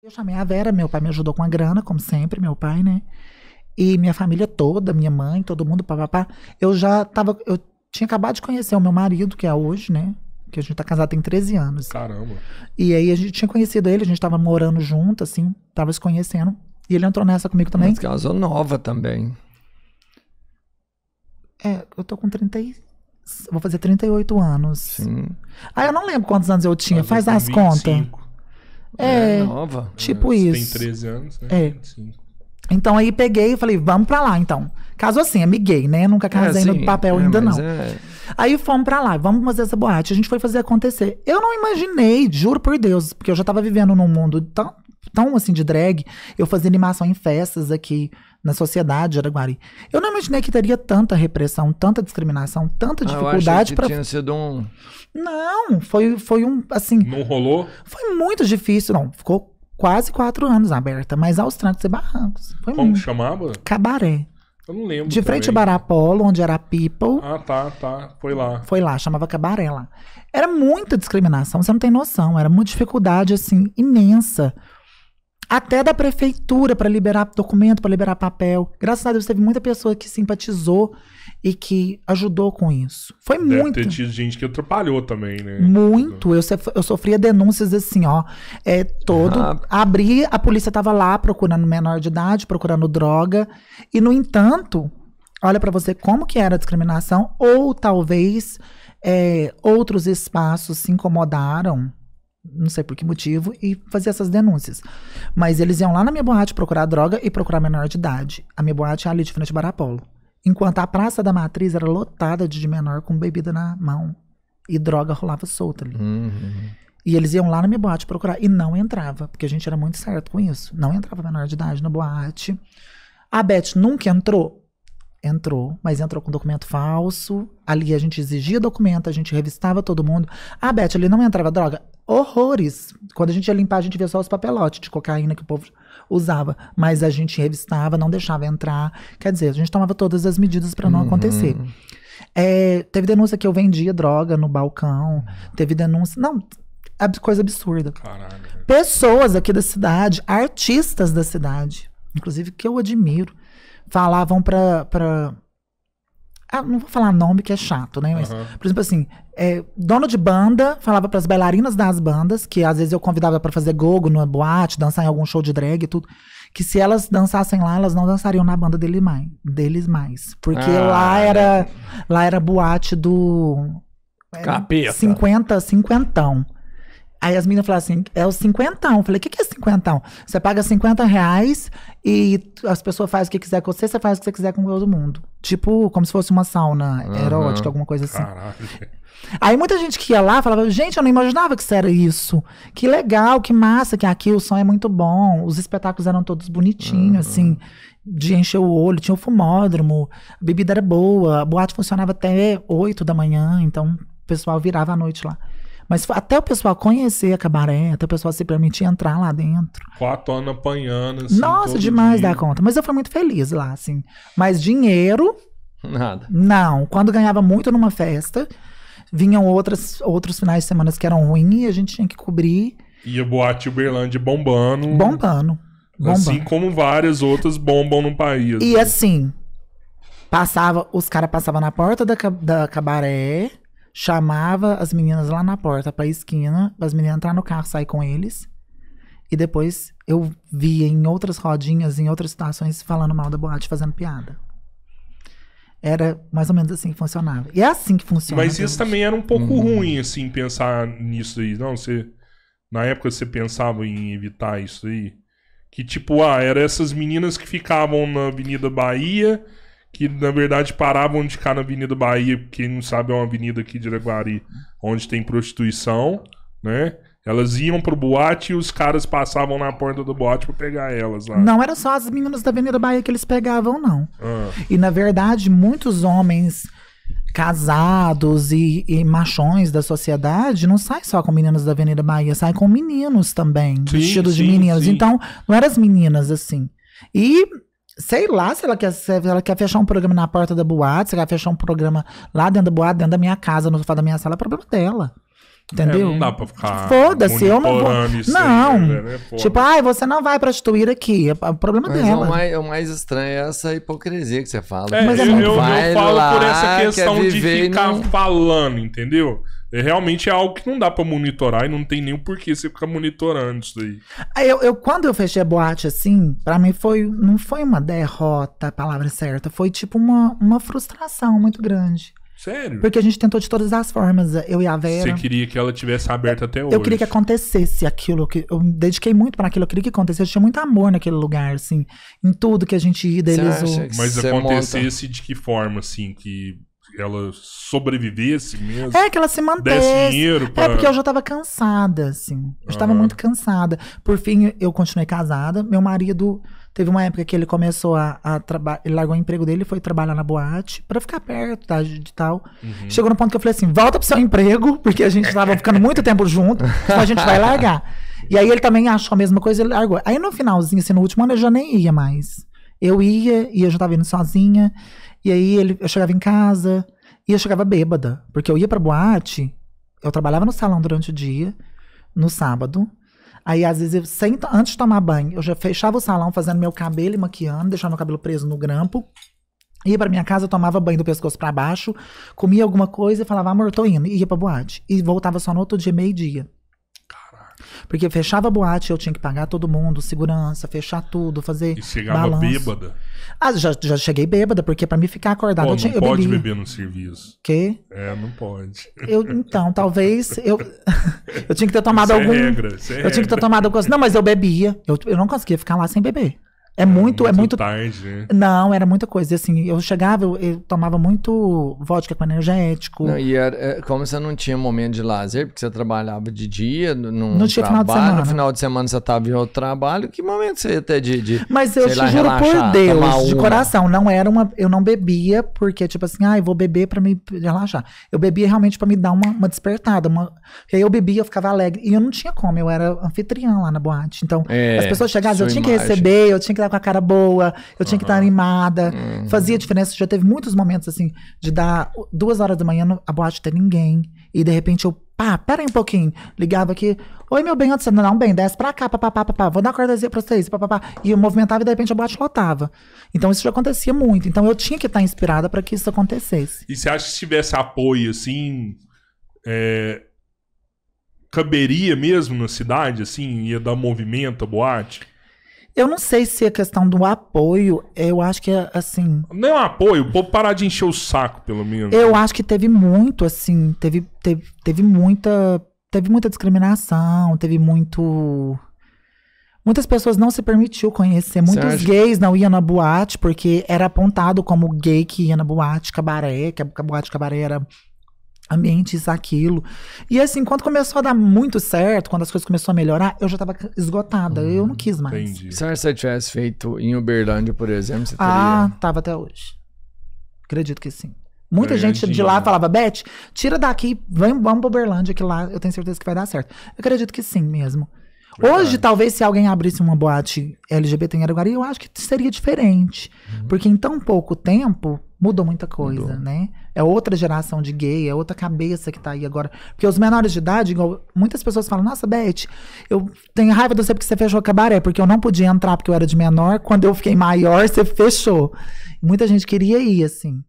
Eu chamei a Vera, meu pai me ajudou com a grana, como sempre, meu pai, né? E minha família toda, minha mãe, todo mundo, papapá. Eu já tava. Eu tinha acabado de conhecer o meu marido, que é hoje, né? Que a gente tá casado tem 13 anos. Caramba. E aí a gente tinha conhecido ele, a gente tava morando junto, assim, tava se conhecendo. E ele entrou nessa comigo também. Mas casou é nova também. É, eu tô com 30 e... Vou fazer 38 anos. Sim. Ah, eu não lembro quantos anos eu tinha. Mas Faz eu as contas. É, é, nova. Né? Tipo é, isso. Tem 13 anos, né? É. Então aí peguei e falei, vamos pra lá então. Caso assim, é amiguei, né? Nunca é, casei é, no papel é, ainda não. É... Aí fomos pra lá, vamos fazer essa boate. A gente foi fazer acontecer. Eu não imaginei, juro por Deus, porque eu já tava vivendo num mundo tão, tão assim de drag, eu fazia animação em festas aqui na sociedade de Araguari. Eu não imaginei que teria tanta repressão, tanta discriminação, tanta ah, dificuldade ah, para tinha sido um Não, foi foi um assim. Não rolou? Foi muito difícil, não. Ficou quase quatro anos aberta, mas aos trancos e barrancos. Foi Como muito. chamava? Cabaré. Eu não lembro. De frente também. a Barapolo, onde era People. Ah, tá, tá. Foi lá. Foi lá, chamava Cabaré lá. Era muita discriminação, você não tem noção. Era uma dificuldade, assim, imensa até da prefeitura para liberar documento, para liberar papel. Graças a Deus teve muita pessoa que simpatizou e que ajudou com isso. Foi Deve muito. Ter tido gente que atrapalhou também, né? Muito. Eu, eu sofria denúncias assim, ó. É, todo. Ah. Abri, a polícia tava lá procurando menor de idade, procurando droga. E, no entanto, olha para você como que era a discriminação, ou talvez é, outros espaços se incomodaram não sei por que motivo, e fazia essas denúncias. Mas eles iam lá na minha boate procurar droga e procurar menor de idade. A minha boate é ali de frente Barapolo. Enquanto a Praça da Matriz era lotada de menor com bebida na mão. E droga rolava solta ali. Uhum, uhum. E eles iam lá na minha boate procurar. E não entrava, porque a gente era muito certo com isso. Não entrava menor de idade na boate. A Beth nunca entrou? Entrou, mas entrou com documento falso. Ali a gente exigia documento, a gente revistava todo mundo. A Beth ali não entrava droga? horrores. Quando a gente ia limpar, a gente via só os papelotes de cocaína que o povo usava, mas a gente revistava, não deixava entrar. Quer dizer, a gente tomava todas as medidas para não uhum. acontecer. É, teve denúncia que eu vendia droga no balcão, teve denúncia. Não, coisa absurda. Caralho. Pessoas aqui da cidade, artistas da cidade, inclusive que eu admiro, falavam para ah, não vou falar nome que é chato, né? Mas, uhum. por exemplo, assim, é, dono de banda falava para as bailarinas das bandas, que às vezes eu convidava para fazer gogo numa boate, dançar em algum show de drag e tudo, que se elas dançassem lá, elas não dançariam na banda dele mais, deles mais. Porque ah, lá era lá era boate do. É, Capeta. 50, cinquentão. Aí as meninas falaram assim, é o cinquentão. Eu falei, o que, que é cinquentão? Você paga 50 reais e as pessoas fazem o que quiser com você, você faz o que você quiser com todo mundo. Tipo, como se fosse uma sauna uhum. erótica, alguma coisa assim. Caralho. Aí muita gente que ia lá falava, gente, eu não imaginava que isso era isso. Que legal, que massa, que aqui o som é muito bom. Os espetáculos eram todos bonitinhos, uhum. assim, de encher o olho. Tinha o fumódromo, a bebida era boa, a boate funcionava até 8 da manhã, então o pessoal virava à noite lá. Mas até o pessoal conhecer a cabaré, até o pessoal se permitir entrar lá dentro. Quatro anos apanhando. Assim, Nossa, demais dia. da conta. Mas eu fui muito feliz lá, assim. Mas dinheiro. Nada. Não. Quando ganhava muito numa festa, vinham outras, outros finais de semana que eram ruins e a gente tinha que cobrir. E a boate Uberlândia bombando. Bombando. bombando. Assim como várias outras bombam no país. E né? assim, passava, os caras passavam na porta da, da cabaré chamava as meninas lá na porta pra esquina, as meninas entrar no carro, sair com eles. E depois eu via em outras rodinhas, em outras situações, falando mal da boate, fazendo piada. Era mais ou menos assim que funcionava. E é assim que funciona. Mas isso também era um pouco hum. ruim, assim, pensar nisso aí. Não, você. Na época você pensava em evitar isso aí? Que tipo, ah, eram essas meninas que ficavam na Avenida Bahia que na verdade paravam de ficar na Avenida Bahia, quem não sabe é uma avenida aqui de Araguari, onde tem prostituição, né? Elas iam pro boate e os caras passavam na porta do boate pra pegar elas lá. Não era só as meninas da Avenida Bahia que eles pegavam, não. Ah. E na verdade, muitos homens casados e, e, machões da sociedade não sai só com meninas da Avenida Bahia, sai com meninos também, vestidos de meninas. Sim. Então, não eram as meninas assim. E Sei lá se ela, quer, se ela quer fechar um programa na porta da boate, se ela quer fechar um programa lá dentro da boate, dentro da minha casa, no sofá da minha sala, é problema dela. Entendeu? É, não dá pra ficar. Foda-se, eu não vou. Não. Aí, né? né tipo, né? ai, ah, você não vai prostituir aqui. É, é o problema mas é dela. O mais, é o mais estranho é essa hipocrisia que você fala. É, mas eu, muito... eu, eu, falo por essa questão de ficar não... falando, entendeu? É, realmente é algo que não dá para monitorar e não tem nem o porquê você ficar monitorando isso daí. Ah, eu, eu, quando eu fechei a boate assim, para mim foi não foi uma derrota, a palavra certa, foi tipo uma, uma frustração muito grande. Sério? Porque a gente tentou de todas as formas, eu e a Vera. Você queria que ela tivesse aberta até hoje. Eu queria que acontecesse aquilo, que eu dediquei muito para aquilo, eu queria que acontecesse, eu tinha muito amor naquele lugar, assim, em tudo que a gente idealizou. Mas acontecesse monta. de que forma, assim, que ela sobrevivesse mesmo. É, que ela se mantesse. Desse dinheiro é, pra... É, porque eu já tava cansada, assim. Eu uhum. estava muito cansada. Por fim, eu continuei casada. Meu marido teve uma época que ele começou a, a trabalhar. Ele largou o emprego dele e foi trabalhar na boate para ficar perto tá, de tal. Uhum. Chegou no ponto que eu falei assim: volta pro seu emprego, porque a gente tava ficando muito tempo junto, então a gente vai largar. E aí ele também achou a mesma coisa e largou. Aí no finalzinho, assim, no último ano, eu já nem ia mais. Eu ia e eu já tava indo sozinha. E aí ele, eu chegava em casa e eu chegava bêbada, porque eu ia pra boate, eu trabalhava no salão durante o dia, no sábado. Aí, às vezes, eu, antes de tomar banho, eu já fechava o salão fazendo meu cabelo e maquiando, deixava meu cabelo preso no grampo. Ia pra minha casa, eu tomava banho do pescoço para baixo, comia alguma coisa e falava, amor, tô indo. E ia pra boate. E voltava só no outro dia, meio-dia. Porque fechava a boate, eu tinha que pagar todo mundo, segurança, fechar tudo, fazer. E chegava balanço. bêbada? Ah, já, já cheguei bêbada, porque para mim ficar acordada. Pô, eu tinha, não pode bebia. beber no serviço. Quê? É, não pode. Eu, então, talvez. Eu, eu tinha que ter tomado isso é algum. É regra, isso é eu regra. tinha que ter tomado alguma coisa. Não, mas eu bebia. Eu, eu não conseguia ficar lá sem beber. É, muito, é muito tarde. Né? Não, era muita coisa. Assim, eu chegava, eu, eu tomava muito vodka com energético. Não, e era, é, como você não tinha momento de lazer, porque você trabalhava de dia, num não tinha trabalho, final de semana. no final de semana você estava em outro trabalho, que momento você ia ter de, de Mas eu te lá, juro relaxar, por Deus, de coração, não era uma, eu não bebia porque tipo assim, ah, eu vou beber para me relaxar. Eu bebia realmente para me dar uma, uma despertada, uma, e aí eu bebia, eu ficava alegre, e eu não tinha como, eu era anfitriã lá na boate. Então, é, as pessoas chegavam, eu tinha imagem. que receber, eu tinha que dar estar com a cara boa, eu tinha uhum. que estar animada. Uhum. Fazia diferença. Já teve muitos momentos, assim, de dar duas horas da manhã, no, a boate ter ninguém. E de repente eu, pá, pera aí um pouquinho. Ligava aqui, oi meu bem, de você não, bem, desce pra cá, papapá, papá, vou dar uma cortesia pra vocês, papapá. E eu movimentava e de repente a boate lotava. Então isso já acontecia muito. Então eu tinha que estar inspirada para que isso acontecesse. E você acha que se tivesse apoio, assim, é, caberia mesmo na cidade, assim? Ia dar movimento à boate? Eu não sei se a questão do apoio, eu acho que é assim. Não é apoio, o povo parar de encher o saco, pelo menos. Eu acho que teve muito, assim, teve, teve, teve muita. Teve muita discriminação, teve muito. Muitas pessoas não se permitiu conhecer. Muitos gays não iam na boate, porque era apontado como gay que ia na boate, cabaré, que a boate cabaré era ambientes, aquilo. E assim, quando começou a dar muito certo, quando as coisas começaram a melhorar, eu já estava esgotada, hum, eu não hum, quis mais. Entendi. Se você tivesse feito em Uberlândia, por exemplo, você ah, teria... Ah, tava até hoje. Acredito que sim. Muita gente de lá falava, Beth, tira daqui, vamos, vamos pra Uberlândia, que lá eu tenho certeza que vai dar certo. Eu acredito que sim mesmo. Verdade. Hoje, talvez, se alguém abrisse uma boate LGBT em Araguari, eu acho que seria diferente. Uhum. Porque em tão pouco tempo, Mudou muita coisa, Mudou. né? É outra geração de gay, é outra cabeça que tá aí agora. Porque os menores de idade, igual, muitas pessoas falam, nossa, Beth, eu tenho raiva de você porque você fechou o cabaré, porque eu não podia entrar porque eu era de menor, quando eu fiquei maior, você fechou. Muita gente queria ir, assim.